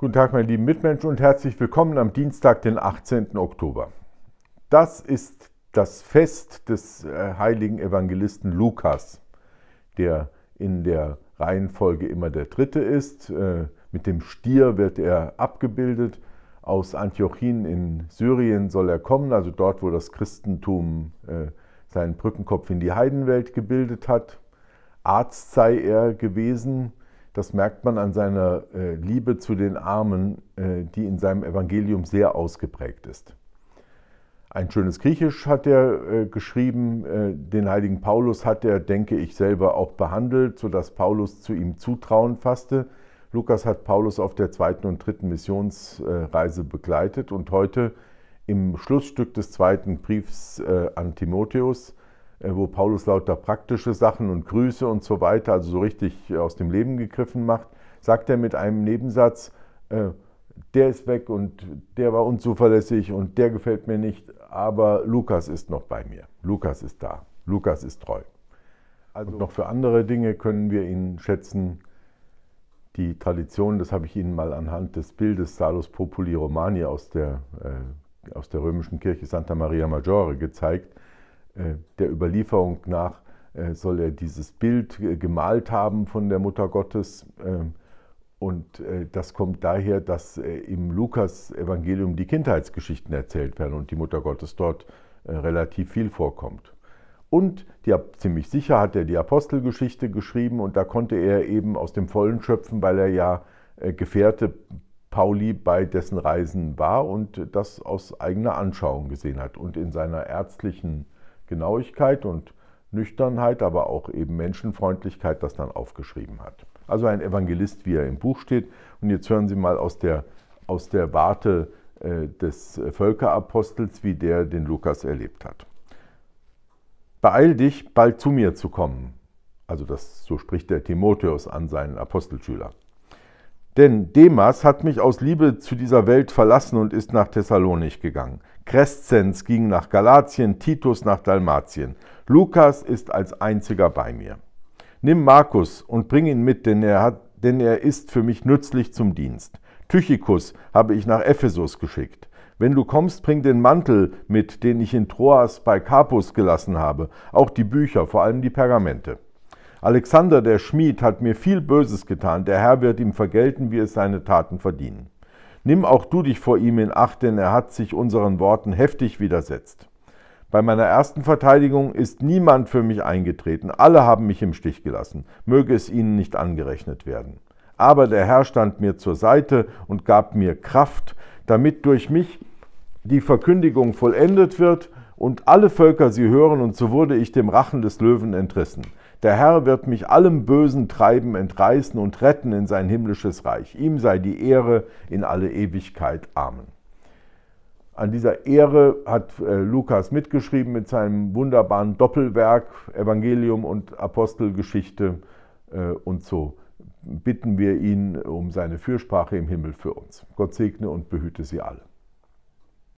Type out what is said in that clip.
Guten Tag, meine lieben Mitmenschen und herzlich willkommen am Dienstag, den 18. Oktober. Das ist das Fest des äh, heiligen Evangelisten Lukas, der in der Reihenfolge immer der dritte ist. Äh, mit dem Stier wird er abgebildet. Aus Antiochien in Syrien soll er kommen, also dort, wo das Christentum äh, seinen Brückenkopf in die Heidenwelt gebildet hat. Arzt sei er gewesen das merkt man an seiner äh, Liebe zu den Armen, äh, die in seinem Evangelium sehr ausgeprägt ist. Ein schönes Griechisch hat er äh, geschrieben. Den heiligen Paulus hat er, denke ich, selber auch behandelt, sodass Paulus zu ihm Zutrauen fasste. Lukas hat Paulus auf der zweiten und dritten Missionsreise begleitet und heute im Schlussstück des zweiten Briefs an Timotheus äh, wo Paulus lauter praktische Sachen und Grüße und so weiter, also so richtig äh, aus dem Leben gegriffen macht, sagt er mit einem Nebensatz, äh, der ist weg und der war unzuverlässig und der gefällt mir nicht, aber Lukas ist noch bei mir. Lukas ist da. Lukas ist treu. Also und noch für andere Dinge können wir ihn schätzen. Die Tradition, das habe ich Ihnen mal anhand des Bildes Salus Populi Romani aus der, äh, aus der römischen Kirche Santa Maria Maggiore gezeigt, äh, der Überlieferung nach äh, soll er dieses Bild äh, gemalt haben von der Mutter Gottes. Ähm, und das kommt daher, dass im Lukas-Evangelium die Kindheitsgeschichten erzählt werden und die Mutter Gottes dort relativ viel vorkommt. Und die, ziemlich sicher hat er die Apostelgeschichte geschrieben und da konnte er eben aus dem Vollen schöpfen, weil er ja Gefährte Pauli bei dessen Reisen war und das aus eigener Anschauung gesehen hat und in seiner ärztlichen äh, Genauigkeit und Nüchternheit, aber auch eben Menschenfreundlichkeit das dann aufgeschrieben hat. Also ein Evangelist, wie er im Buch steht. Und jetzt hören Sie mal aus der, aus der Warte äh, des äh, Völkerapostels, wie der den Lukas erlebt hat. Beeil dich, bald zu mir zu kommen. Also das, so spricht der Timotheus an seinen Apostelschüler. Denn Demas hat mich aus Liebe zu dieser Welt verlassen und ist nach Thessalonich gegangen. Crescens ging nach Galatien, Titus nach Dalmatien. Lukas ist als einziger bei mir. Nimm Markus und bring ihn mit, denn er, hat, denn er ist für mich nützlich zum Dienst. Tychicus habe ich nach Ephesus geschickt. Wenn du kommst, bring den Mantel mit, den ich in Troas bei Capus gelassen habe, auch die Bücher, vor allem die Pergamente. Alexander der Schmied hat mir viel Böses getan, der Herr wird ihm vergelten, wie es seine Taten verdienen. Nimm auch du dich vor ihm in Acht, denn er hat sich unseren Worten heftig widersetzt. Bei meiner ersten Verteidigung ist niemand für mich eingetreten, alle haben mich im Stich gelassen, möge es ihnen nicht angerechnet werden. Aber der Herr stand mir zur Seite und gab mir Kraft, damit durch mich die Verkündigung vollendet wird und alle Völker sie hören, und so wurde ich dem Rachen des Löwen entrissen. Der Herr wird mich allem bösen Treiben entreißen und retten in sein himmlisches Reich. Ihm sei die Ehre in alle Ewigkeit. Amen. An dieser Ehre hat äh, Lukas mitgeschrieben mit seinem wunderbaren Doppelwerk Evangelium und Apostelgeschichte äh, und so bitten wir ihn um seine Fürsprache im Himmel für uns. Gott segne und behüte sie alle.